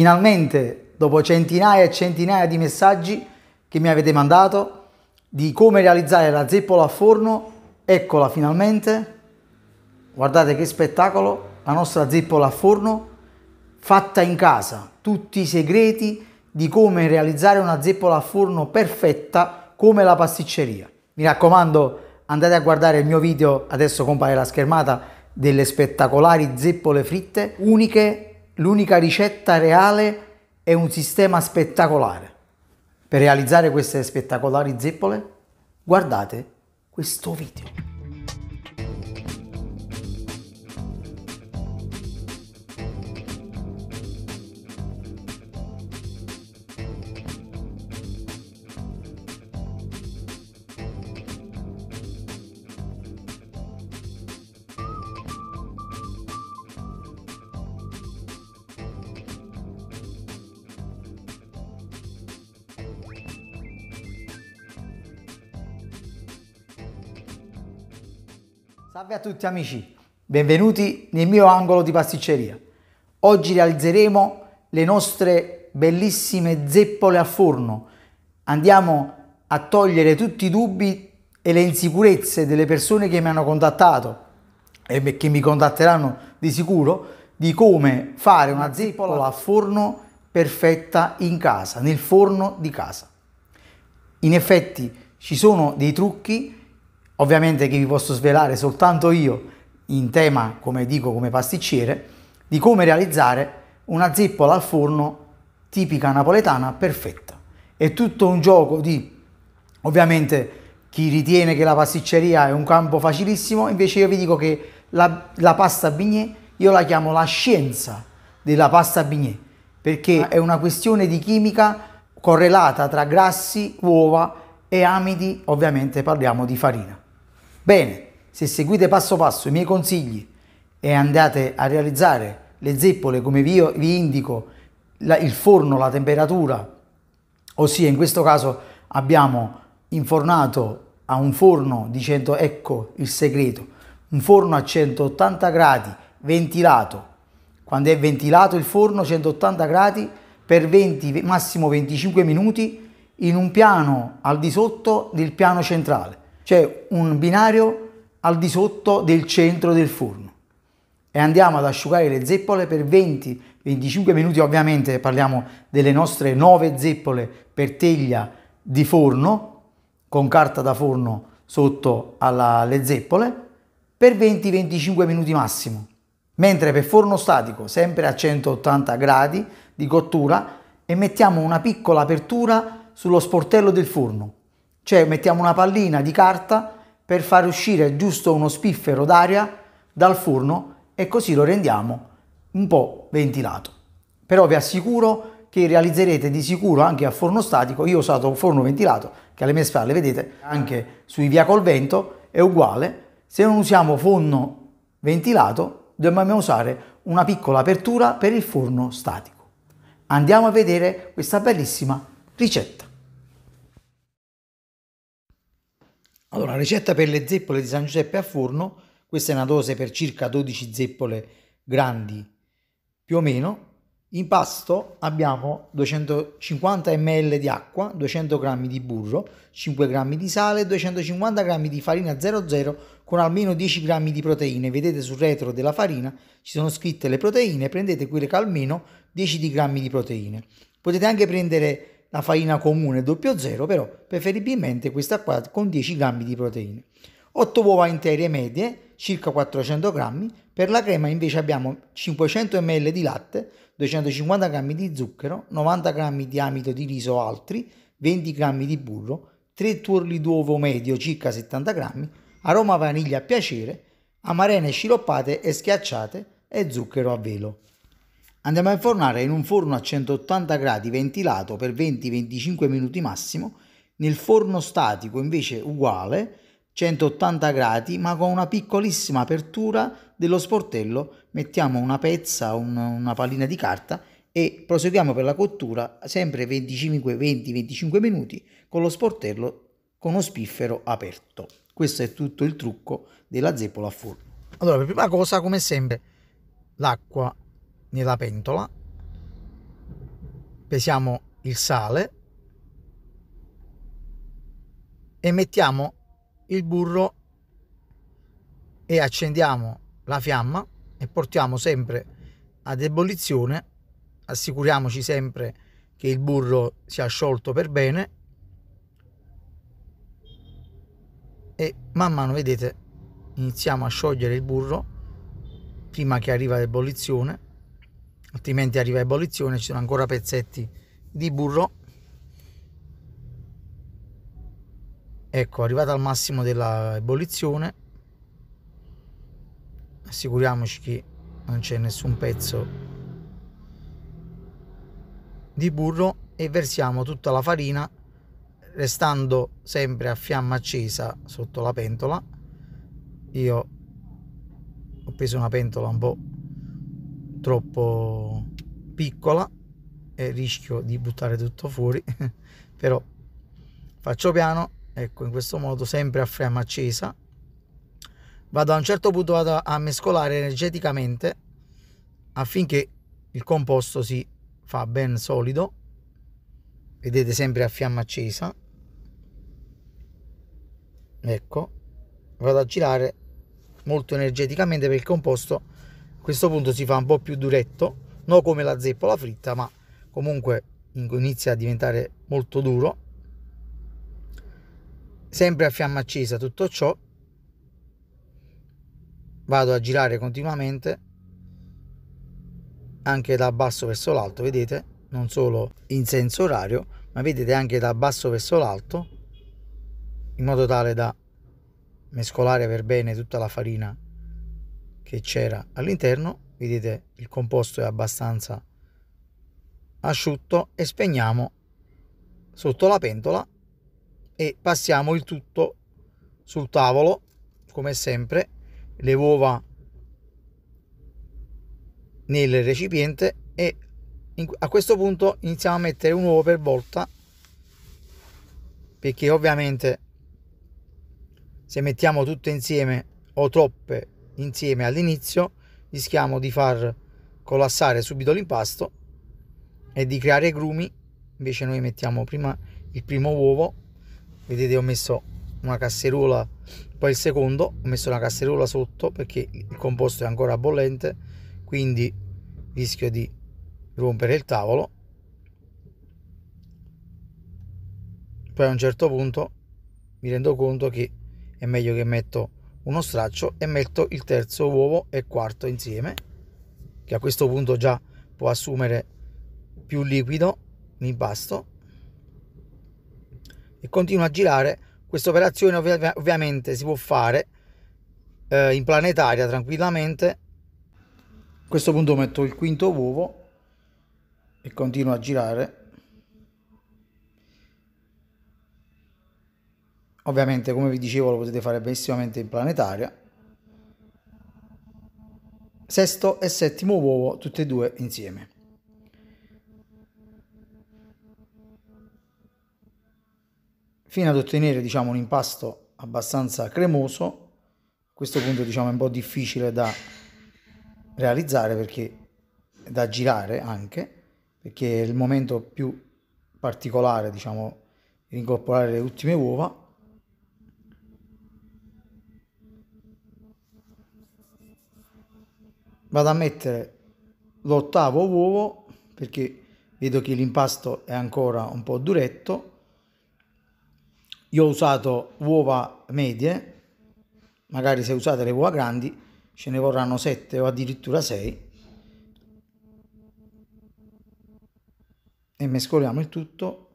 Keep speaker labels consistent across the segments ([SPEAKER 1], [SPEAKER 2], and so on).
[SPEAKER 1] finalmente, dopo centinaia e centinaia di messaggi che mi avete mandato, di come realizzare la zeppola a forno, eccola finalmente. Guardate che spettacolo, la nostra zeppola a forno fatta in casa. Tutti i segreti di come realizzare una zeppola a forno perfetta come la pasticceria. Mi raccomando, andate a guardare il mio video, adesso compare la schermata, delle spettacolari zeppole fritte uniche l'unica ricetta reale è un sistema spettacolare. Per realizzare queste spettacolari zeppole, guardate questo video. Salve a tutti amici, benvenuti nel mio angolo di pasticceria. Oggi realizzeremo le nostre bellissime zeppole al forno. Andiamo a togliere tutti i dubbi e le insicurezze delle persone che mi hanno contattato e che mi contatteranno di sicuro di come fare una zeppola al forno perfetta in casa, nel forno di casa. In effetti ci sono dei trucchi ovviamente che vi posso svelare soltanto io in tema, come dico, come pasticciere, di come realizzare una zeppola al forno tipica napoletana perfetta. È tutto un gioco di, ovviamente, chi ritiene che la pasticceria è un campo facilissimo, invece io vi dico che la, la pasta bignè, io la chiamo la scienza della pasta bignè, perché ah. è una questione di chimica correlata tra grassi, uova e amidi, ovviamente parliamo di farina. Bene, se seguite passo passo i miei consigli e andate a realizzare le zeppole come vi, io, vi indico, la, il forno, la temperatura, ossia in questo caso abbiamo infornato a un forno dicendo ecco il segreto, un forno a 180 gradi ventilato, quando è ventilato il forno 180 gradi per 20, massimo 25 minuti in un piano al di sotto del piano centrale. C'è un binario al di sotto del centro del forno e andiamo ad asciugare le zeppole per 20-25 minuti, ovviamente parliamo delle nostre 9 zeppole per teglia di forno con carta da forno sotto alle zeppole per 20-25 minuti massimo. Mentre per forno statico, sempre a 180 gradi di cottura, e mettiamo una piccola apertura sullo sportello del forno cioè mettiamo una pallina di carta per far uscire giusto uno spiffero d'aria dal forno e così lo rendiamo un po' ventilato. Però vi assicuro che realizzerete di sicuro anche a forno statico. Io ho usato un forno ventilato che alle mie spalle vedete anche sui via col vento è uguale. Se non usiamo forno ventilato dobbiamo usare una piccola apertura per il forno statico. Andiamo a vedere questa bellissima ricetta. Allora, ricetta per le zeppole di San Giuseppe a forno, questa è una dose per circa 12 zeppole grandi più o meno. Impasto abbiamo 250 ml di acqua, 200 g di burro, 5 g di sale, 250 g di farina 00 con almeno 10 g di proteine. Vedete sul retro della farina ci sono scritte le proteine, prendete quelle che almeno 10 g di proteine. Potete anche prendere la farina comune 00, però preferibilmente questa qua con 10 grammi di proteine. 8 uova intere medie, circa 400 grammi, per la crema invece abbiamo 500 ml di latte, 250 g di zucchero, 90 g di amido di riso altri, 20 g di burro, 3 tuorli d'uovo medio circa 70 g, aroma vaniglia a piacere, amarene sciroppate e schiacciate e zucchero a velo. Andiamo a infornare in un forno a 180 gradi ventilato per 20-25 minuti massimo, nel forno statico invece uguale, 180 gradi, ma con una piccolissima apertura dello sportello mettiamo una pezza, un, una pallina di carta e proseguiamo per la cottura sempre 25-20-25 minuti con lo sportello con lo spiffero aperto. Questo è tutto il trucco della zeppola a forno. Allora, per prima cosa, come sempre, l'acqua nella pentola, pesiamo il sale e mettiamo il burro e accendiamo la fiamma e portiamo sempre ad ebollizione, assicuriamoci sempre che il burro sia sciolto per bene e man mano vedete iniziamo a sciogliere il burro prima che arriva l'ebollizione altrimenti arriva a ebollizione, ci sono ancora pezzetti di burro. Ecco, arrivata al massimo della ebollizione, assicuriamoci che non c'è nessun pezzo di burro e versiamo tutta la farina restando sempre a fiamma accesa sotto la pentola io ho preso una pentola un po' troppo piccola e rischio di buttare tutto fuori però faccio piano ecco in questo modo sempre a fiamma accesa vado a un certo punto vado a mescolare energeticamente affinché il composto si fa ben solido vedete sempre a fiamma accesa ecco vado a girare molto energeticamente perché il composto questo punto si fa un po' più duretto, non come la zeppola fritta, ma comunque inizia a diventare molto duro. Sempre a fiamma accesa tutto ciò, vado a girare continuamente anche da basso verso l'alto, vedete? Non solo in senso orario, ma vedete anche da basso verso l'alto, in modo tale da mescolare per bene tutta la farina che c'era all'interno vedete il composto è abbastanza asciutto e spegniamo sotto la pentola e passiamo il tutto sul tavolo come sempre le uova nel recipiente e a questo punto iniziamo a mettere un uovo per volta perché ovviamente se mettiamo tutte insieme o troppe insieme all'inizio rischiamo di far collassare subito l'impasto e di creare grumi invece noi mettiamo prima il primo uovo vedete ho messo una casseruola poi il secondo ho messo una casseruola sotto perché il composto è ancora bollente quindi rischio di rompere il tavolo poi a un certo punto mi rendo conto che è meglio che metto uno straccio e metto il terzo uovo e quarto insieme che a questo punto già può assumere più liquido l'impasto e continuo a girare questa operazione ovvi ovviamente si può fare eh, in planetaria tranquillamente a questo punto metto il quinto uovo e continuo a girare ovviamente come vi dicevo lo potete fare benissimamente in planetaria sesto e settimo uovo tutte e due insieme fino ad ottenere diciamo un impasto abbastanza cremoso a questo punto diciamo è un po' difficile da realizzare perché da girare anche perché è il momento più particolare diciamo di incorporare le ultime uova vado a mettere l'ottavo uovo perché vedo che l'impasto è ancora un po' duretto io ho usato uova medie magari se usate le uova grandi ce ne vorranno 7 o addirittura 6 e mescoliamo il tutto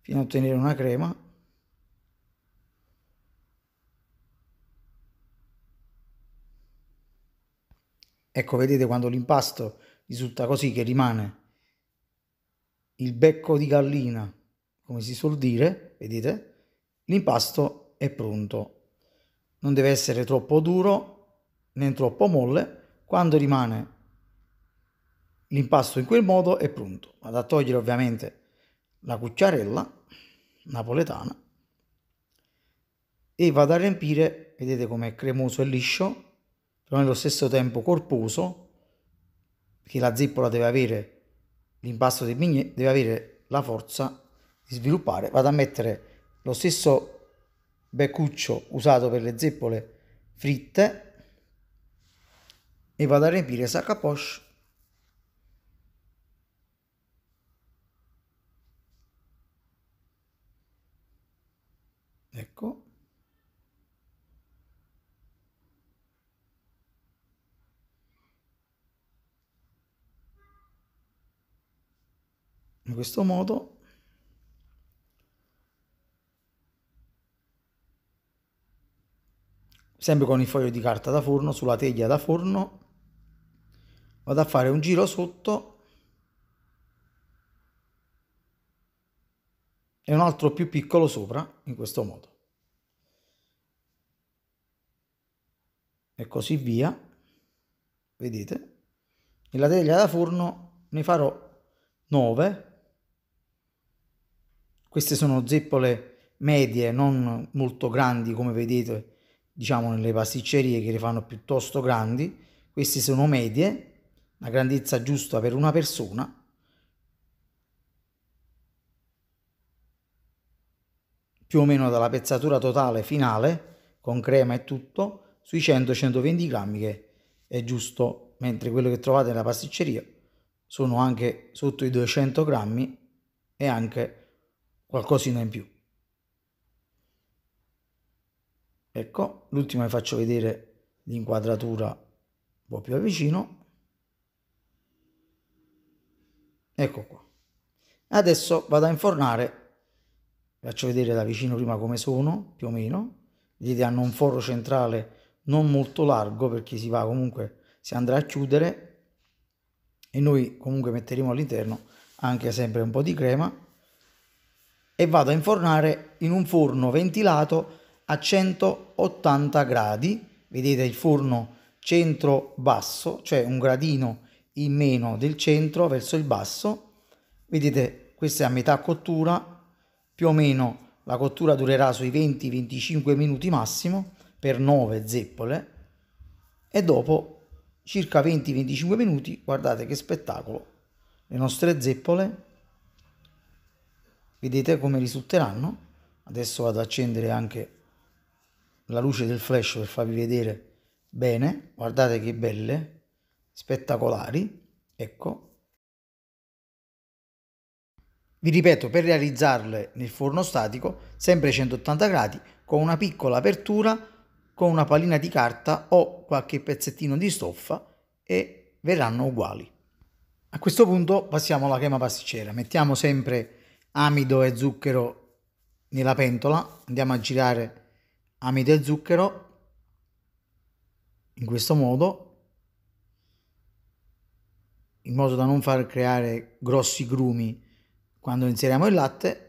[SPEAKER 1] fino a ottenere una crema Ecco, vedete quando l'impasto risulta così che rimane il becco di gallina, come si suol dire, vedete? L'impasto è pronto. Non deve essere troppo duro né troppo molle. Quando rimane l'impasto in quel modo è pronto. Vado a togliere ovviamente la cucciarella napoletana e vado a riempire, vedete com'è cremoso e liscio, però nello stesso tempo corposo, perché la zeppola deve avere l'impasto di bignè, deve avere la forza di sviluppare. Vado a mettere lo stesso beccuccio usato per le zeppole fritte e vado a riempire sa poche ecco in questo modo sempre con il foglio di carta da forno sulla teglia da forno vado a fare un giro sotto e un altro più piccolo sopra in questo modo e così via vedete nella teglia da forno ne farò 9 queste sono zeppole medie, non molto grandi come vedete, diciamo nelle pasticcerie che le fanno piuttosto grandi. Queste sono medie, la grandezza giusta per una persona. Più o meno dalla pezzatura totale finale, con crema e tutto, sui 100-120 grammi che è giusto, mentre quello che trovate nella pasticceria sono anche sotto i 200 grammi e anche qualcosina in più. Ecco, l'ultima vi faccio vedere l'inquadratura un po' più vicino. Ecco qua. Adesso vado a infornare, vi faccio vedere da vicino prima come sono, più o meno. Vedete hanno un foro centrale non molto largo perché si va comunque, si andrà a chiudere e noi comunque metteremo all'interno anche sempre un po' di crema e vado a infornare in un forno ventilato a 180 gradi, vedete il forno centro basso, cioè un gradino in meno del centro verso il basso, vedete questa è a metà cottura, più o meno la cottura durerà sui 20-25 minuti massimo per 9 zeppole e dopo circa 20-25 minuti guardate che spettacolo le nostre zeppole vedete come risulteranno adesso vado ad accendere anche la luce del flash per farvi vedere bene guardate che belle spettacolari ecco vi ripeto per realizzarle nel forno statico sempre 180 gradi con una piccola apertura con una palina di carta o qualche pezzettino di stoffa e verranno uguali a questo punto passiamo alla crema pasticcera mettiamo sempre amido e zucchero nella pentola, andiamo a girare amido e zucchero in questo modo in modo da non far creare grossi grumi quando inseriamo il latte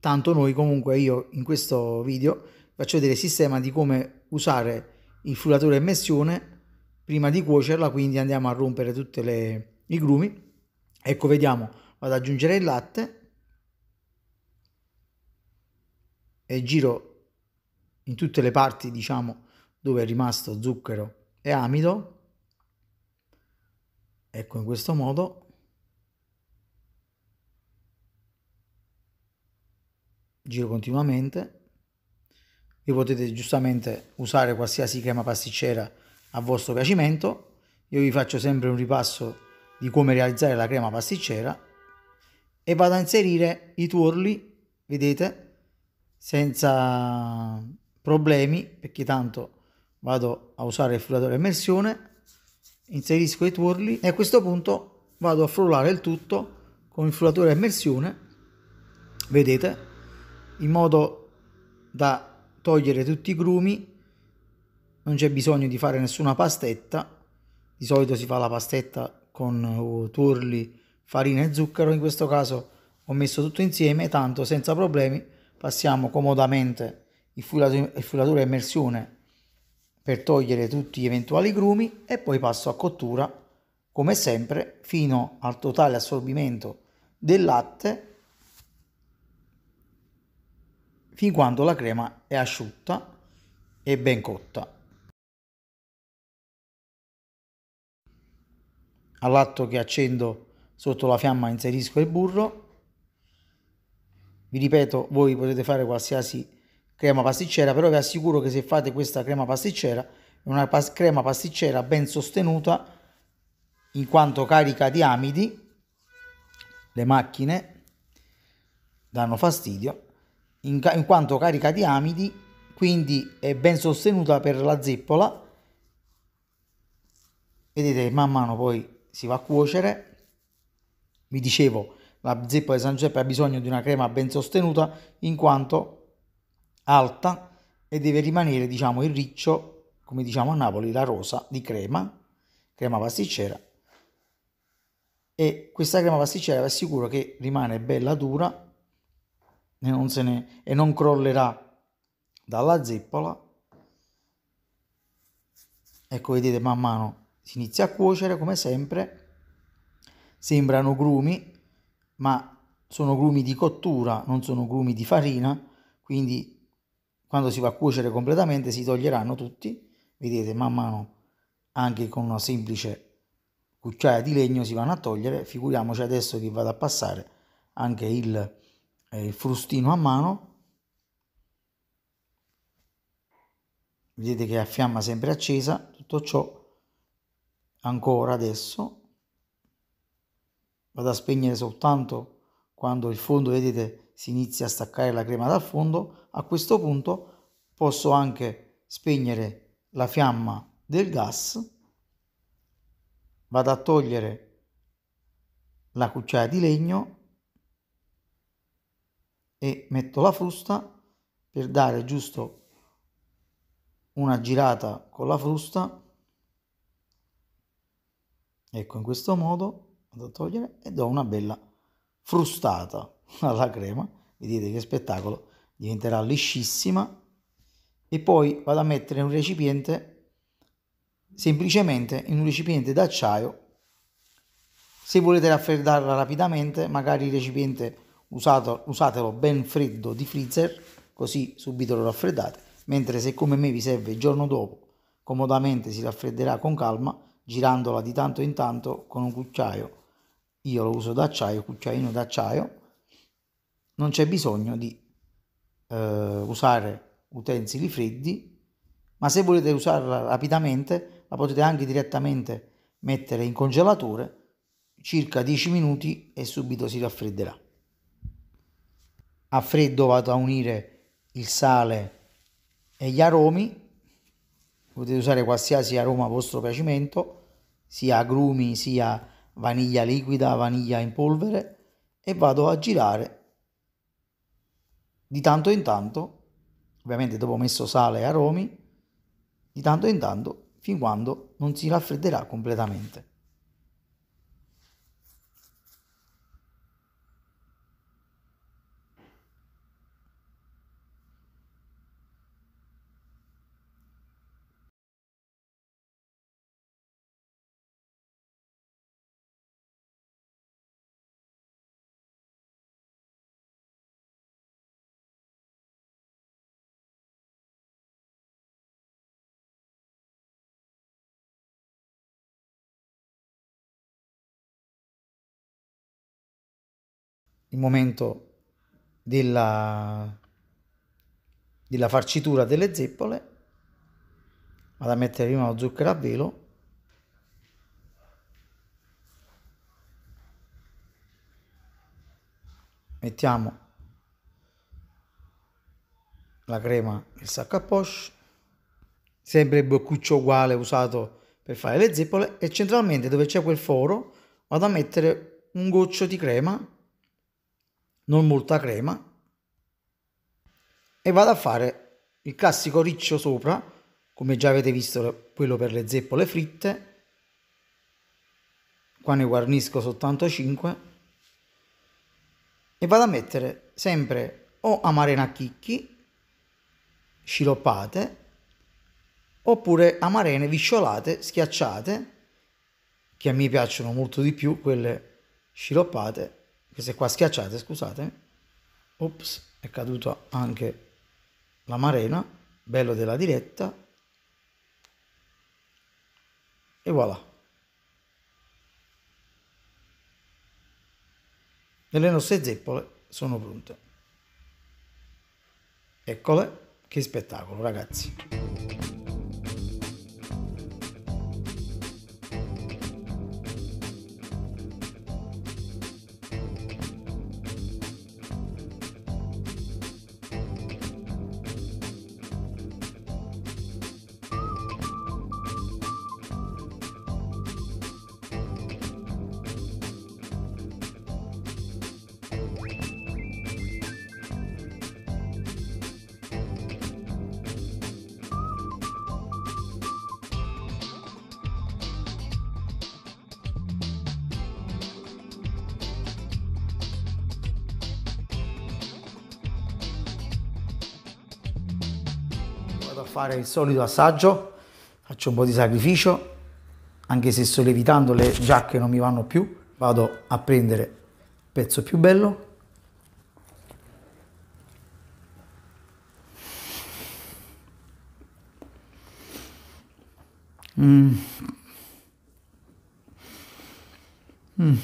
[SPEAKER 1] tanto noi comunque io in questo video faccio vedere il sistema di come usare il frullatore a immersione prima di cuocerla quindi andiamo a rompere tutti i grumi ecco vediamo vado ad aggiungere il latte e giro in tutte le parti diciamo dove è rimasto zucchero e amido ecco in questo modo giro continuamente voi potete giustamente usare qualsiasi crema pasticcera a vostro piacimento io vi faccio sempre un ripasso di come realizzare la crema pasticcera e vado a inserire i tuorli vedete senza problemi perché tanto vado a usare il frullatore a immersione inserisco i tuorli e a questo punto vado a frullare il tutto con il frullatore a immersione vedete in modo da togliere tutti i grumi non c'è bisogno di fare nessuna pastetta di solito si fa la pastetta con uh, tuorli farina e zucchero in questo caso ho messo tutto insieme tanto senza problemi passiamo comodamente il frullatore, a immersione per togliere tutti gli eventuali grumi e poi passo a cottura come sempre fino al totale assorbimento del latte fin quando la crema è asciutta e ben cotta. All'atto che accendo sotto la fiamma inserisco il burro vi ripeto, voi potete fare qualsiasi crema pasticcera, però vi assicuro che se fate questa crema pasticcera, è una pas crema pasticcera ben sostenuta in quanto carica di amidi, le macchine danno fastidio, in, ca in quanto carica di amidi, quindi è ben sostenuta per la zeppola. Vedete, man mano poi si va a cuocere. Vi dicevo, la zeppa di San Giuseppe ha bisogno di una crema ben sostenuta in quanto alta e deve rimanere, diciamo, il riccio, come diciamo a Napoli, la rosa di crema, crema pasticcera. E questa crema pasticcera vi assicuro che rimane bella dura e non, se ne, e non crollerà dalla zeppola. Ecco, vedete, man mano si inizia a cuocere come sempre. Sembrano grumi, ma sono grumi di cottura, non sono grumi di farina, quindi quando si va a cuocere completamente si toglieranno tutti, vedete man mano anche con una semplice cucciaia di legno si vanno a togliere, figuriamoci adesso che vado a passare anche il, eh, il frustino a mano, vedete che è a fiamma sempre accesa, tutto ciò ancora adesso vado a spegnere soltanto quando il fondo, vedete, si inizia a staccare la crema dal fondo, a questo punto posso anche spegnere la fiamma del gas, vado a togliere la cucciaia di legno e metto la frusta per dare giusto una girata con la frusta ecco in questo modo vado a togliere e do una bella frustata alla crema, vedete che spettacolo, diventerà liscissima e poi vado a mettere in un recipiente, semplicemente in un recipiente d'acciaio, se volete raffreddarla rapidamente, magari il recipiente usato, usatelo ben freddo di freezer, così subito lo raffreddate, mentre se come me vi serve il giorno dopo, comodamente si raffredderà con calma, girandola di tanto in tanto con un cucciaio io lo uso d'acciaio, cucchiaino d'acciaio, non c'è bisogno di eh, usare utensili freddi, ma se volete usarla rapidamente la potete anche direttamente mettere in congelatore circa 10 minuti e subito si raffredderà. A freddo vado a unire il sale e gli aromi, potete usare qualsiasi aroma a vostro piacimento, sia agrumi sia vaniglia liquida, vaniglia in polvere e vado a girare di tanto in tanto, ovviamente dopo ho messo sale e aromi, di tanto in tanto fin quando non si raffredderà completamente. il momento della, della farcitura delle zeppole, vado a mettere prima lo zucchero a velo, mettiamo la crema nel sacco a poche, sempre il boccuccio uguale usato per fare le zeppole e centralmente dove c'è quel foro vado a mettere un goccio di crema non molta crema e vado a fare il classico riccio sopra come già avete visto quello per le zeppole fritte qua ne guarnisco soltanto 5 e vado a mettere sempre o amarena a chicchi sciroppate oppure amarene visciolate schiacciate che a me piacciono molto di più quelle sciroppate che se qua schiacciate, scusate, ops, è caduta anche la marena, bello della diretta, e voilà. E le nostre zeppole sono pronte. Eccole, che spettacolo ragazzi! a fare il solito assaggio, faccio un po' di sacrificio, anche se sto levitando le giacche non mi vanno più, vado a prendere il pezzo più bello. Mm. Mm.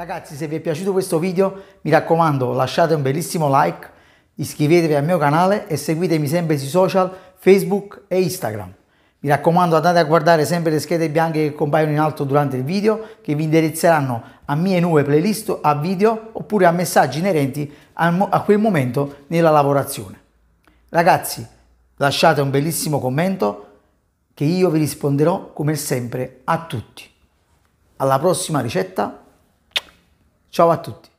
[SPEAKER 1] Ragazzi se vi è piaciuto questo video mi raccomando lasciate un bellissimo like, iscrivetevi al mio canale e seguitemi sempre sui social Facebook e Instagram. Mi raccomando andate a guardare sempre le schede bianche che compaiono in alto durante il video che vi indirizzeranno a mie nuove playlist, a video oppure a messaggi inerenti a quel momento nella lavorazione. Ragazzi lasciate un bellissimo commento che io vi risponderò come sempre a tutti. Alla prossima ricetta! Ciao a tutti.